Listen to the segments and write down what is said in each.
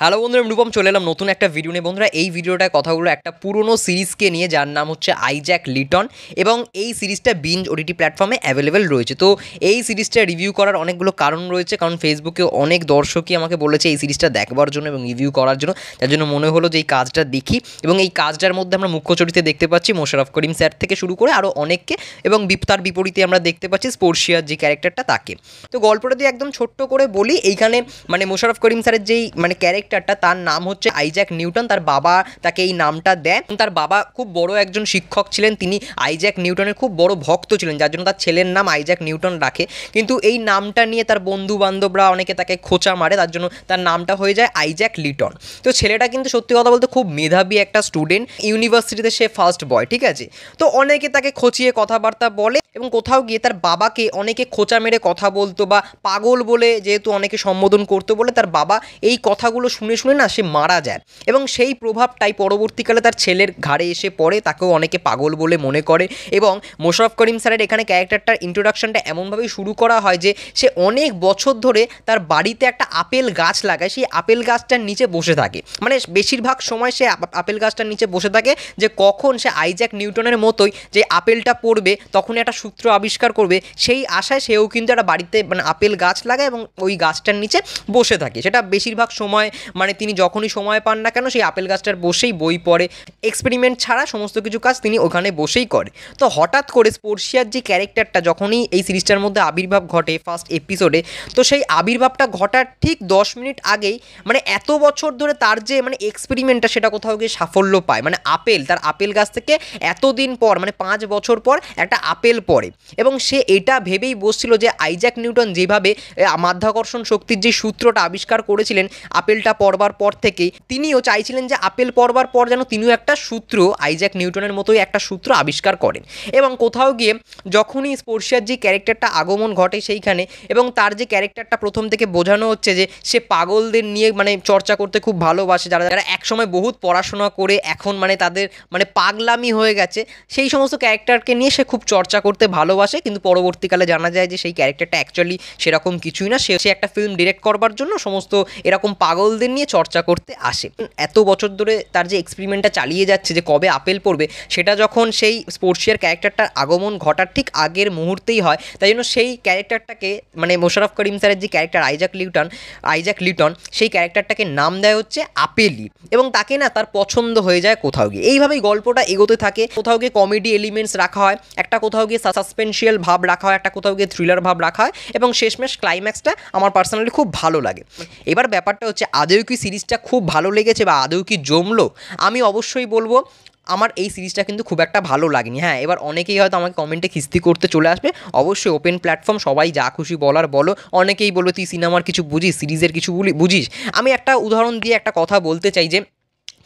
hello বন্ধুরা রূপম চলে এলাম নতুন একটা ভিডিও নিয়ে বন্ধুরা এই ভিডিওটায় কথাগুলো একটা পুরনো সিরিজকে নিয়ে যার নাম হচ্ছে আইজ্যাক লিটন এবং এই সিরিজটা বিঞ্জ ওটিটি প্ল্যাটফর্মে অ্যাভেলেবেল রয়েছে তো এই সিরিজটা রিভিউ করার অনেকগুলো কারণ রয়েছে কারণ ফেসবুকে অনেক দর্শকই আমাকে বলেছে এই সিরিজটা দেখবার জন্য এবং রিভিউ করার জন্য তার জন্য মনে হলো যে এই কাজটা দেখি এবং এই কাজটার মধ্যে আমরা মুখ্য চরিত্রে দেখতে পাচ্ছি মোশারফ করিম স্যার থেকে শুরু করে আরও অনেককে এবং তার বিপরীতে আমরা দেখতে পাচ্ছি স্পোর্শিয়ার যে ক্যারেক্টারটা তাকে তো গল্পটা দিয়ে একদম ছোট্ট করে বলি এইখানে মানে মোশারফ করিম স্যারের যেই মানে ক্যারেক্টার ক্যারেক্টারটা তার নাম হচ্ছে আইজ্যাক নিউটন তার বাবা তাকে এই নামটা দেয় তার বাবা খুব বড় একজন শিক্ষক ছিলেন তিনি আইজ্যাক নিউটনের খুব বড় ভক্ত ছিলেন যার জন্য তার ছেলের নাম আইজ্যাক নিউটন রাখে কিন্তু এই নামটা নিয়ে তার বন্ধু বান্ধবরা অনেকে তাকে খোঁচা মারে তার জন্য তার নামটা হয়ে যায় আইজ্যাক লিটন তো ছেলেটা কিন্তু সত্যি কথা বলতে খুব মেধাবী একটা স্টুডেন্ট ইউনিভার্সিটিতে সে ফার্স্ট বয় ঠিক আছে তো অনেকে তাকে খোঁচিয়ে কথাবার্তা বলে এবং কোথাও গিয়ে তার বাবাকে অনেকে খোঁচা মেরে কথা বলতো বা পাগল বলে যেহেতু অনেকে সম্বোধন করতো বলে তার বাবা এই কথাগুলো শুনে শুনে না সে মারা যায় এবং সেই প্রভাবটাই পরবর্তীকালে তার ছেলের ঘাড়ে এসে পড়ে তাকেও অনেকে পাগল বলে মনে করে এবং মোশারফ করিম স্যারের এখানে ক্যারেক্টারটার ইন্ট্রোডাকশনটা এমনভাবেই শুরু করা হয় যে সে অনেক বছর ধরে তার বাড়িতে একটা আপেল গাছ লাগায় সেই আপেল গাছটার নিচে বসে থাকে মানে বেশিরভাগ সময় সে আপেল গাছটার নিচে বসে থাকে যে কখন সে আইজ্যাক নিউটনের মতোই যে আপেলটা পড়বে তখন একটা সূত্র আবিষ্কার করবে সেই আশায় সেও কিন্তু একটা বাড়িতে মানে আপেল গাছ লাগায় এবং ওই গাছটার নিচে বসে থাকে সেটা বেশিরভাগ সময় মানে তিনি যখনই সময় পান না কেন সেই আপেল গাছটার বসেই বই পড়ে এক্সপেরিমেন্ট ছাড়া সমস্ত কিছু কাজ তিনি ওখানে বসেই করে তো হঠাৎ করে স্পর্শিয়ার যে ক্যারেক্টারটা যখনই এই সিরিজটার মধ্যে আবির্ভাব ঘটে ফার্স্ট এপিসোডে তো সেই আবির্ভাবটা ঘটার ঠিক দশ মিনিট আগেই মানে এত বছর ধরে তার যে মানে এক্সপেরিমেন্টটা সেটা কোথাও গিয়ে সাফল্য পায় মানে আপেল তার আপেল গাছ থেকে এতদিন পর মানে পাঁচ বছর পর একটা আপেল পড়ে এবং সে এটা ভেবেই বসছিল যে আইজ্যাক নিউটন যেভাবে মাধ্যাকর্ষণ শক্তির যে সূত্রটা আবিষ্কার করেছিলেন আপেলটা পড়বার পর থেকেই তিনিও চাইছিলেন যে আপেল পড়বার পর যেন তিনিও একটা সূত্র আইজ্যাক নিউটনের মতোই একটা সূত্র আবিষ্কার করেন এবং কোথাও গিয়ে যখনই স্পর্শিয়ার যে ক্যারেক্টারটা আগমন ঘটে সেইখানে এবং তার যে ক্যারেক্টারটা প্রথম থেকে বোঝানো হচ্ছে যে সে পাগলদের নিয়ে মানে চর্চা করতে খুব ভালোবাসে যারা যারা একসময় বহুত পড়াশোনা করে এখন মানে তাদের মানে পাগলামি হয়ে গেছে সেই সমস্ত ক্যারেক্টারকে নিয়ে সে খুব চর্চা করতে ভালোবাসে কিন্তু পরবর্তীকালে জানা যায় যে সেই ক্যারেক্টারটা অ্যাকচুয়ালি সেরকম কিছুই না সে একটা ফিল্ম ডিরেক্ট করবার জন্য সমস্ত এরকম পাগলদের ছাত্রদের নিয়ে চর্চা করতে আসে এত বছর ধরে তার যে এক্সপেরিমেন্টটা চালিয়ে যাচ্ছে যে কবে আপেল পড়বে সেটা যখন সেই স্পোর্টসিয়ার ক্যারেক্টারটার আগমন ঘটার ঠিক আগের মুহূর্তেই হয় তাই জন্য সেই ক্যারেক্টারটাকে মানে মোশারফ করিম স্যারের যে character Isaac Newton Isaac Newton সেই ক্যারেক্টারটাকে নাম দেয় হচ্ছে আপেলি এবং তাকে না তার পছন্দ হয়ে যায় কোথাও গিয়ে এইভাবেই গল্পটা এগোতে থাকে কোথাও গিয়ে কমেডি এলিমেন্টস রাখা হয় একটা কোথাও গিয়ে সাসপেন্সিয়াল ভাব রাখা হয় একটা কোথাও গিয়ে থ্রিলার ভাব রাখা হয় এবং শেষমেশ ক্লাইম্যাক্সটা আমার পার্সোনালি খুব ভালো লাগে এবার ব্যাপারটা হচ্ছে আজ আদেও কি সিরিজটা খুব ভালো লেগেছে বা আদৌ কি জমলো আমি অবশ্যই বলবো আমার এই সিরিজটা কিন্তু খুব একটা ভালো লাগেনি হ্যাঁ এবার অনেকেই হয়তো আমাকে কমেন্টে খিস্তি করতে চলে আসবে অবশ্যই ওপেন প্ল্যাটফর্ম সবাই যা খুশি বলার বলো অনেকেই বলো তুই সিনেমার কিছু বুঝিস সিরিজের কিছু বুঝিস আমি একটা উদাহরণ দিয়ে একটা কথা বলতে চাই যে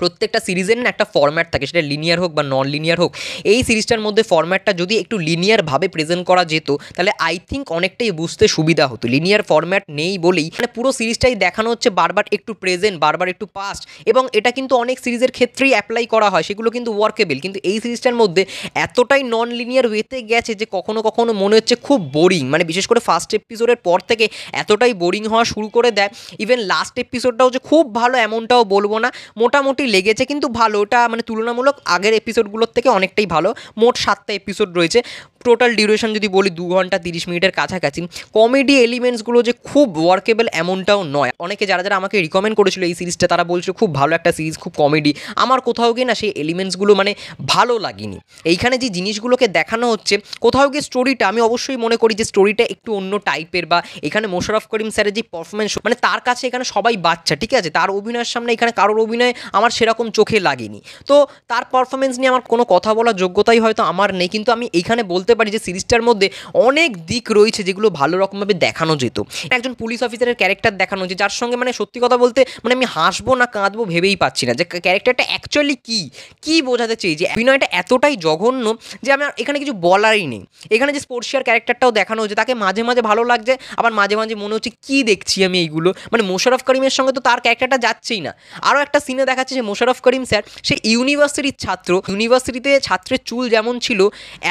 প্রত্যেকটা সিরিজের না একটা ফর্ম্যাট থাকে সেটা লিনিয়ার হোক বা নন লিনিয়ার হোক এই সিরিজটার মধ্যে ফর্ম্যাটটা যদি একটু লিনিয়ারভাবে প্রেজেন্ট করা যেত তাহলে আই থিঙ্ক অনেকটাই বুঝতে সুবিধা হতো লিনিয়ার ফর্ম্যাট নেই বলেই মানে পুরো সিরিজটাই দেখানো হচ্ছে বারবার একটু প্রেজেন্ট বারবার একটু পাস্ট এবং এটা কিন্তু অনেক সিরিজের ক্ষেত্রেই অ্যাপ্লাই করা হয় সেগুলো কিন্তু ওয়ার্কেবল কিন্তু এই সিরিজটার মধ্যে এতটাই নন লিনিয়ার ওয়েতে গেছে যে কখনো কখনো মনে হচ্ছে খুব বোরিং মানে বিশেষ করে ফার্স্ট এপিসোডের পর থেকে এতটাই বোরিং হওয়া শুরু করে দেয় ইভেন লাস্ট এপিসোডটাও যে খুব ভালো এমনটাও বলবো না মোটামুটি লেগেছে কিন্তু ভালো ওটা মানে তুলনামূলক আগের এপিসোডগুলোর থেকে অনেকটাই ভালো মোট সাতটা এপিসোড রয়েছে টোটাল ডিউরেশন যদি বলি দু ঘন্টা তিরিশ মিনিটের কাছাকাছি কমেডি এলিমেন্টসগুলো যে খুব ওয়ার্কেবল এমনটাও নয় অনেকে যারা যারা আমাকে রিকমেন্ড করেছিল এই সিরিজটা তারা বলছিল খুব ভালো একটা সিরিজ খুব কমেডি আমার কোথাও গিয়ে না সেই এলিমেন্টসগুলো মানে ভালো লাগেনি এইখানে যে জিনিসগুলোকে দেখানো হচ্ছে কোথাও গিয়ে স্টোরিটা আমি অবশ্যই মনে করি যে স্টোরিটা একটু অন্য টাইপের বা এখানে মোশারফ করিম স্যারের যে পারফরমেন্স মানে তার কাছে এখানে সবাই বাচ্চা ঠিক আছে তার অভিনয়ের সামনে এখানে কারোর অভিনয় আমার সেরকম চোখে লাগেনি তো তার পারফরমেন্স নিয়ে আমার কোনো কথা বলার যোগ্যতাই হয়তো আমার নেই কিন্তু আমি এইখানে বলতে পারি যে সিরিজটার মধ্যে অনেক দিক রয়েছে যেগুলো ভালো রকমভাবে দেখানো যেত একজন পুলিশ অফিসারের ক্যারেক্টার দেখানো হয়েছে যার সঙ্গে মানে সত্যি কথা বলতে মানে আমি হাসবো না কাঁদবো ভেবেই পাচ্ছি না যে ক্যারেক্টারটা অ্যাকচুয়ালি কী কী বোঝাতে যে অভিনয়টা এতটাই জঘন্য যে আমি এখানে কিছু বলারই নেই এখানে যে স্পোর্টসিয়ার ক্যারেক্টারটাও দেখানো হয়েছে তাকে মাঝে মাঝে ভালো লাগছে আবার মাঝে মাঝে মনে হচ্ছে কী দেখছি আমি এইগুলো মানে মোশারফ করিমের সঙ্গে তো তার ক্যারেক্টারটা যাচ্ছেই না আরও একটা সিনে দেখাচ্ছে যে মোশারফ করিম স্যার সে ইউনিভার্সিটির ছাত্র ইউনিভার্সিটিতে ছাত্রের চুল যেমন ছিল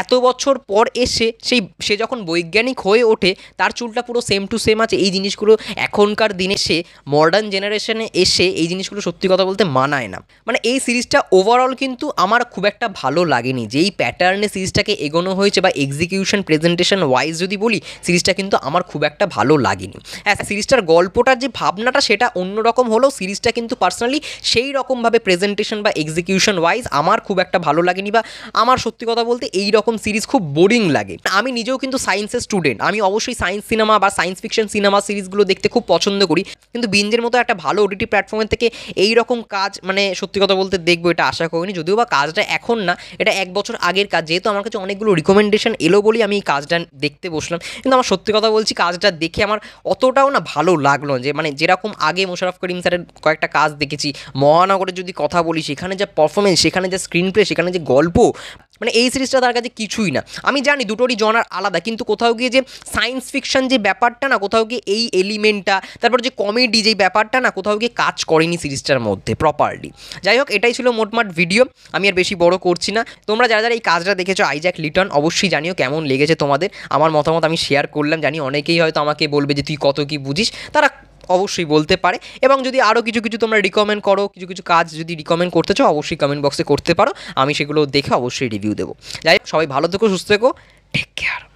এত বছর পর এসে সেই সে যখন বৈজ্ঞানিক হয়ে ওঠে তার চুলটা পুরো সেম টু সেম আছে এই জিনিসগুলো এখনকার দিনে সে মডার্ন জেনারেশনে এসে এই জিনিসগুলো সত্যি কথা বলতে মানায় না মানে এই সিরিজটা ওভারঅল কিন্তু আমার খুব একটা ভালো লাগেনি যেই প্যাটার্নে সিরিজটাকে এগোনো হয়েছে বা এক্সিকিউশন প্রেজেন্টেশন ওয়াইজ যদি বলি সিরিজটা কিন্তু আমার খুব একটা ভালো লাগেনি হ্যাঁ সিরিজটার গল্পটার যে ভাবনাটা সেটা অন্যরকম হলেও সিরিজটা কিন্তু পার্সোনালি সেই রকমভাবে প্রেজেন্টেশন বা এক্সিকিউশন ওয়াইজ আমার খুব একটা ভালো লাগেনি বা আমার সত্যি কথা বলতে এই রকম সিরিজ খুব বোরিং লাগে আমি নিজেও কিন্তু সায়েন্সের স্টুডেন্ট আমি অবশ্যই সায়েন্স সিনেমা বা সায়েন্স ফিকশন সিনেমা সিরিজগুলো দেখতে খুব পছন্দ করি কিন্তু বিঞ্জের মতো একটা ভালো ওটিটি প্ল্যাটফর্মের থেকে এই রকম কাজ মানে সত্যি কথা বলতে দেখবো এটা আশা করিনি যদিও বা কাজটা এখন না এটা এক বছর আগের কাজ যেহেতু আমার কাছে অনেকগুলো রিকমেন্ডেশন এলো বলেই আমি এই কাজটা দেখতে বসলাম কিন্তু আমার সত্যি কথা বলছি কাজটা দেখে আমার অতটাও না ভালো লাগলো যে মানে যেরকম আগে মোশারফ করিম স্যারের কয়েকটা কাজ দেখেছি মহানগরের যদি কথা বলি সেখানে যা পারফরমেন্স সেখানে যা স্ক্রিন প্লে সেখানে যে গল্প মানে এই সিরিজটা তার কাছে কিছুই না আমি জানি দুটোরই জনার আলাদা কিন্তু কোথাও গিয়ে যে সায়েন্স ফিকশন যে ব্যাপারটা না কোথাও গিয়ে এই এলিমেন্টটা তারপর যে কমেডি যেই ব্যাপারটা না কোথাও গিয়ে কাজ করেনি সিরিজটার মধ্যে প্রপারলি যাই হোক এটাই ছিল মোটমাট ভিডিও আমি আর বেশি বড় করছি না তোমরা যারা যারা এই কাজটা দেখেছো আইজ্যাক লিটন অবশ্যই জানিও কেমন লেগেছে তোমাদের আমার মতামত আমি শেয়ার করলাম জানি অনেকেই হয়তো আমাকে বলবে যে তুই কত কি বুঝিস তারা অবশ্যই বলতে পারে এবং যদি আরও কিছু কিছু তোমরা রিকমেন্ড করো কিছু কিছু কাজ যদি রিকমেন্ড করতে চাও অবশ্যই কমেন্ট বক্সে করতে পারো আমি সেগুলো দেখে অবশ্যই রিভিউ দেবো যাই সবাই ভালো থেকো সুস্থ থেকো টেক কেয়ার